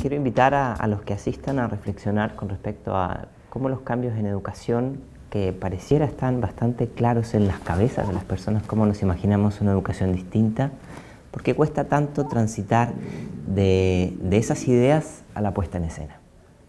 quiero invitar a, los que asistan a reflexionar con respecto a cómo los cambios en educación, que pareciera están bastante claros en las cabezas de las personas, cómo nos imaginamos una educación distinta, porque cuesta tanto transitar de, de esas ideas a la puesta en escena.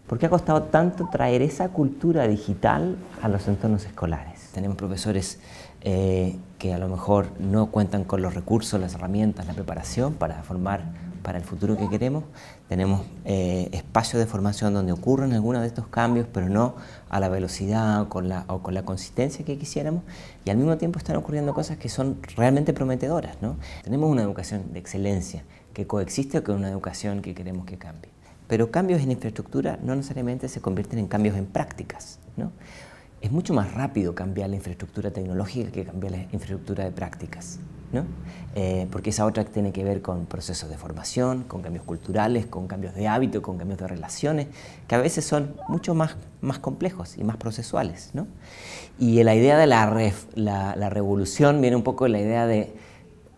¿Por qué ha costado tanto traer esa cultura digital a los entornos escolares? Tenemos profesores eh, que a lo mejor no cuentan con los recursos, las herramientas, la preparación para formar para el futuro que queremos. Tenemos eh, espacios de formación donde ocurren algunos de estos cambios, pero no a la velocidad o con la, consistencia que quisiéramos. Y al mismo tiempo están ocurriendo cosas que son realmente prometedoras. Tenemos una educación de excelencia que coexiste con una educación que queremos que cambie. Pero cambios en infraestructura no necesariamente se convierten en cambios en prácticas. Es mucho más rápido cambiar la infraestructura tecnológica que cambiar la infraestructura de prácticas. ¿no? Eh, porque esa otra tiene que ver con procesos de formación, con cambios culturales, con cambios de hábito, con cambios de relaciones, que a veces son mucho más, más complejos y más procesuales. ¿no? Y la idea de la, revolución viene un poco de la idea de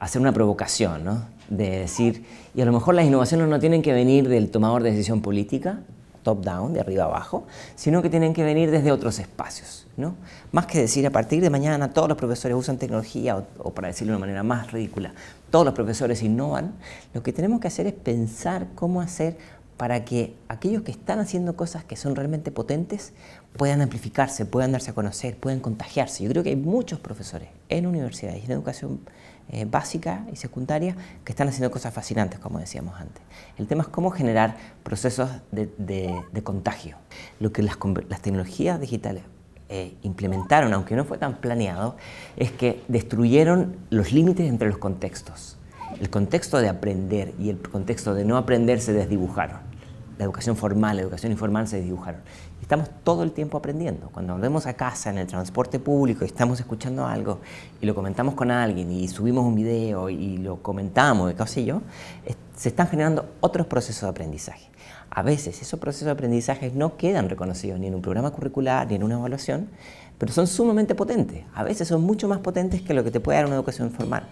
hacer una provocación, ¿no? de decir, y a lo mejor las innovaciones no tienen que venir del tomador de decisión política, top-down, de arriba abajo, sino que tienen que venir desde otros espacios. ¿no? Más que decir, a partir de mañana todos los profesores usan tecnología, o, o, para decirlo de una manera más ridícula, todos los profesores innovan, lo que tenemos que hacer es pensar cómo hacer para que aquellos que están haciendo cosas que son realmente potentes puedan amplificarse, puedan darse a conocer, puedan contagiarse. Yo creo que hay muchos profesores en universidades y en educación eh, básica y secundaria que están haciendo cosas fascinantes, como decíamos antes. El tema es cómo generar procesos de, contagio. Lo que las, tecnologías digitales eh, implementaron, aunque no fue tan planeado, es que destruyeron los límites entre los contextos. El contexto de aprender y el contexto de no aprender se desdibujaron. La educación formal, la educación informal se desdibujaron. Estamos todo el tiempo aprendiendo. Cuando volvemos a casa en el transporte público y estamos escuchando algo y lo comentamos con alguien y subimos un video y lo comentamos y qué yo, se están generando otros procesos de aprendizaje. A veces esos procesos de aprendizaje no quedan reconocidos ni en un programa curricular ni en una evaluación, pero son sumamente potentes. A veces son mucho más potentes que lo que te puede dar una educación formal.